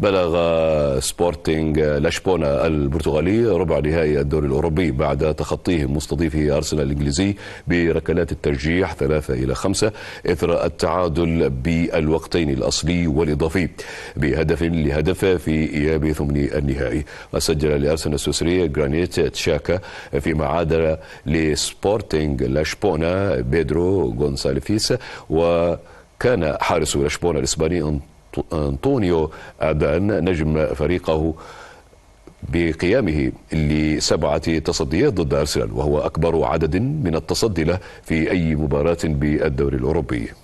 بلغ سبورتينغ لشبونة البرتغالي ربع نهائي الدوري الأوروبي بعد تخطيه مستضيفه أرسنال الإنجليزي بركلات الترجيح ثلاثة إلى خمسة إثر التعادل بالوقتين الأصلي والإضافي بهدف لهدف في إياب ثمن النهائي وسجل لأرسنال السويسري جرانيت تشاكا فيما عاد لسبورتينغ لشبونة بيدرو غونسالفيس وكان حارس لشبونة الإسباني أنطونيو أدان نجم فريقه بقيامه لسبعة تصديات ضد أرسنال وهو أكبر عدد من التصدي له في أي مباراة بالدوري الأوروبي